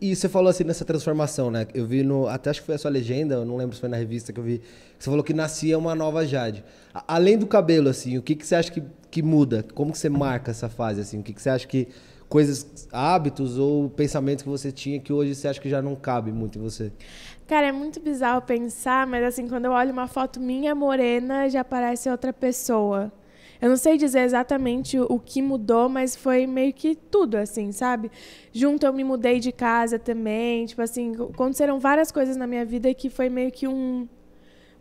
E você falou assim nessa transformação, né? Eu vi no. Até acho que foi a sua legenda, eu não lembro se foi na revista que eu vi. você falou que nascia uma nova Jade. A, além do cabelo, assim, o que, que você acha que, que muda? Como que você marca essa fase, assim? O que, que você acha que. Coisas, hábitos ou pensamentos que você tinha que hoje você acha que já não cabe muito em você? Cara, é muito bizarro pensar, mas assim, quando eu olho uma foto minha morena, já parece outra pessoa. Eu não sei dizer exatamente o que mudou, mas foi meio que tudo, assim, sabe? Junto eu me mudei de casa também, tipo assim, aconteceram várias coisas na minha vida que foi meio que um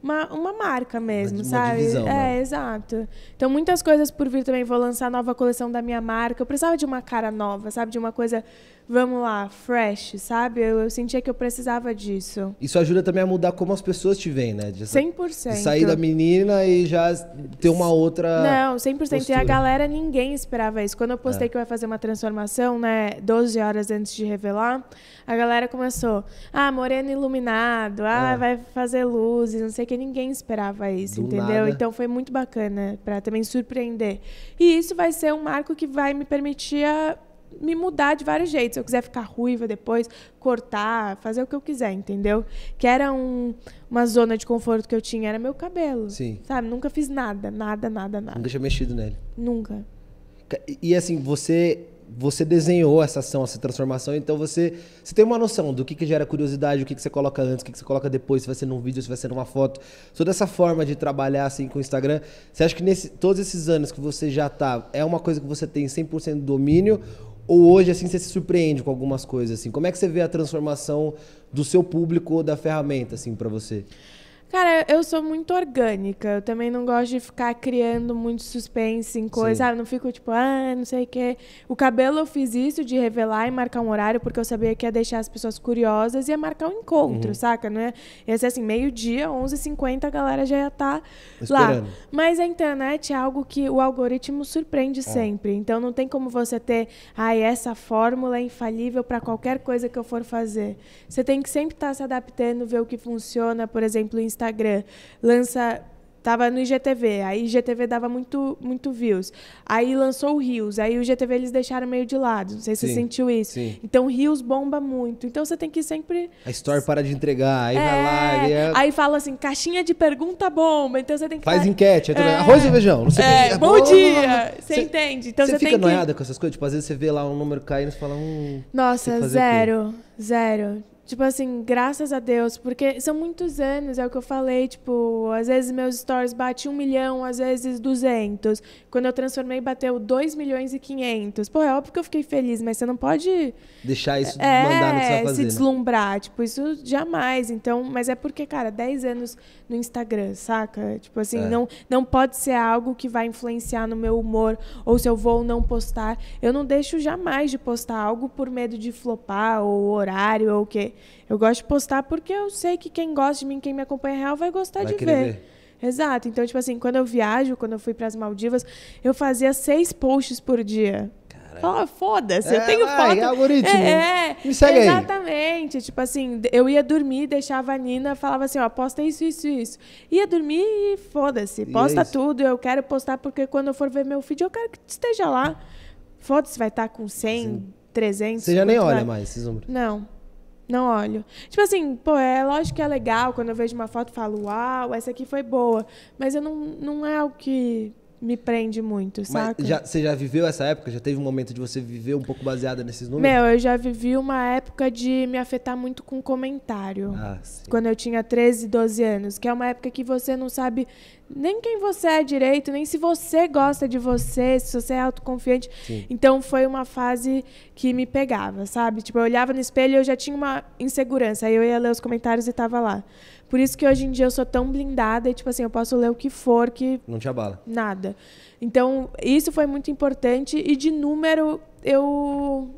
uma, uma marca mesmo, uma sabe? Divisão, né? é, né? exato. Então, muitas coisas por vir também. Vou lançar nova coleção da minha marca. Eu precisava de uma cara nova, sabe? De uma coisa, vamos lá, fresh, sabe? Eu, eu sentia que eu precisava disso. Isso ajuda também a mudar como as pessoas te veem, né? De, 100%. De sair da menina e já ter uma outra. Não, 100%. Postura. E a galera, ninguém esperava isso. Quando eu postei é. que eu ia fazer uma transformação, né? 12 horas antes de revelar, a galera começou. Ah, moreno iluminado. Ah, é. vai fazer luzes, não sei porque ninguém esperava isso, Do entendeu? Nada. Então foi muito bacana para também surpreender. E isso vai ser um marco que vai me permitir a me mudar de vários jeitos. Se eu quiser ficar ruiva depois, cortar, fazer o que eu quiser, entendeu? Que era um, uma zona de conforto que eu tinha, era meu cabelo. Sim. Sabe? Nunca fiz nada, nada, nada, nada. Nunca tinha mexido nele. Nunca. E assim, você você desenhou essa ação, essa transformação, então você, você tem uma noção do que, que gera curiosidade, o que, que você coloca antes, o que, que você coloca depois, se vai ser num vídeo, se vai ser numa foto. Toda essa forma de trabalhar assim com o Instagram, você acha que nesse, todos esses anos que você já tá, é uma coisa que você tem 100% domínio ou hoje assim você se surpreende com algumas coisas assim? Como é que você vê a transformação do seu público ou da ferramenta assim para você? Cara, eu sou muito orgânica. Eu também não gosto de ficar criando muito suspense em coisa. não fico tipo, ah, não sei o quê. O cabelo eu fiz isso de revelar e marcar um horário, porque eu sabia que ia deixar as pessoas curiosas e ia marcar um encontro, uhum. saca? Não ia, é? ia ser assim, meio-dia, 11h50, a galera já ia estar tá lá. Mas a internet é algo que o algoritmo surpreende é. sempre. Então não tem como você ter, ah, essa fórmula é infalível para qualquer coisa que eu for fazer. Você tem que sempre estar tá se adaptando, ver o que funciona. Por exemplo, Instagram, lança tava no IGTV, aí IGTV dava muito, muito views. Aí lançou o Rios, aí o IGTV eles deixaram meio de lado. Não sei se sim, você sentiu isso. Sim. Então Rios bomba muito. Então você tem que sempre. A story para de entregar, aí é... vai lá. É... Aí fala assim, caixinha de pergunta bomba. Então você tem que. Faz dar... enquete, é arroz e feijão. Não sei é, que... Bom dia! Você, entende? Então você, você fica tem que... noiada com essas coisas? Tipo, às vezes você vê lá um número caindo e fala, hum. Nossa, zero. Zero. Tipo assim, graças a Deus, porque são muitos anos, é o que eu falei, tipo, às vezes meus stories batem um milhão, às vezes 200. Quando eu transformei, bateu 2 milhões e 500. Pô, é óbvio que eu fiquei feliz, mas você não pode... Deixar isso é, mandar no que você vai tá fazer, se deslumbrar, né? tipo, isso jamais. Então, mas é porque, cara, 10 anos no Instagram, saca? Tipo assim, é. não, não pode ser algo que vai influenciar no meu humor, ou se eu vou ou não postar. Eu não deixo jamais de postar algo por medo de flopar, ou horário, ou o quê. Eu gosto de postar porque eu sei que quem gosta de mim, quem me acompanha real, vai gostar vai de ver. ver. Exato. Então, tipo assim, quando eu viajo, quando eu fui para as Maldivas, eu fazia seis posts por dia. oh, foda-se, é, eu tenho foto. É, algoritmo. É, é Me segue exatamente. Aí. Tipo assim, eu ia dormir, deixava a Nina, falava assim, ó, posta isso, isso, isso. Ia dormir e foda-se, posta é tudo, eu quero postar, porque quando eu for ver meu feed, eu quero que esteja lá. Foda-se, vai estar tá com 100, Sim. 300. Você já nem olha lá. mais esses números. Não. Não olho. Tipo assim, pô, é lógico que é legal. Quando eu vejo uma foto, e falo, uau, essa aqui foi boa. Mas eu não, não é o que me prende muito, sabe? Já, você já viveu essa época? Já teve um momento de você viver um pouco baseada nesses números? Meu, eu já vivi uma época de me afetar muito com comentário. Ah, quando eu tinha 13, 12 anos, que é uma época que você não sabe nem quem você é direito, nem se você gosta de você, se você é autoconfiante. Sim. Então foi uma fase que me pegava, sabe? Tipo, eu olhava no espelho e eu já tinha uma insegurança. Aí eu ia ler os comentários e tava lá. Por isso que hoje em dia eu sou tão blindada e, tipo assim, eu posso ler o que for que. Não te abala. Nada. Então, isso foi muito importante. E de número, eu.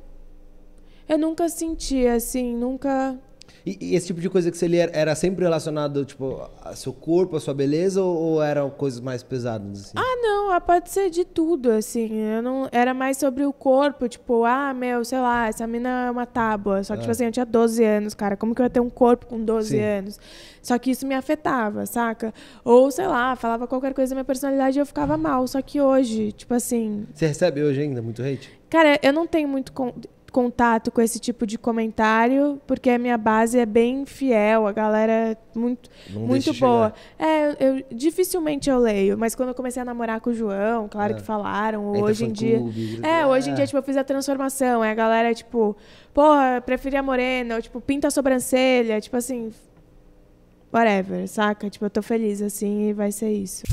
Eu nunca senti, assim, nunca e, e, esse tipo de coisa que você lia era sempre relacionado, tipo, ao seu corpo, à sua beleza, ou, ou eram coisas mais pesadas? Assim? Ah, não, ah, pode ser de tudo, assim. Eu não, era mais sobre o corpo, tipo, ah, meu, sei lá, essa mina é uma tábua. Só que, tipo ah. tipo assim, eu tinha 12 anos, cara. Como que eu ia ter um corpo com 12 Sim. anos? Só que isso me afetava, saca? Ou, sei lá, falava qualquer coisa da minha personalidade e eu ficava mal. Só que hoje, tipo assim. Você recebe hoje ainda muito hate? Cara, eu não tenho muito contato com esse tipo de comentário, porque a minha base é bem fiel, a galera é muito, muito boa. Chegar. É, eu dificilmente eu leio, mas quando eu comecei a namorar com o João, claro é. que falaram, Entra hoje em dia. Clube, é, é, hoje em é. dia, tipo, eu fiz a transformação. É a galera, tipo, porra, preferia morena, ou tipo, pinta a sobrancelha, tipo assim. Whatever, saca? Tipo, eu tô feliz assim e vai ser isso.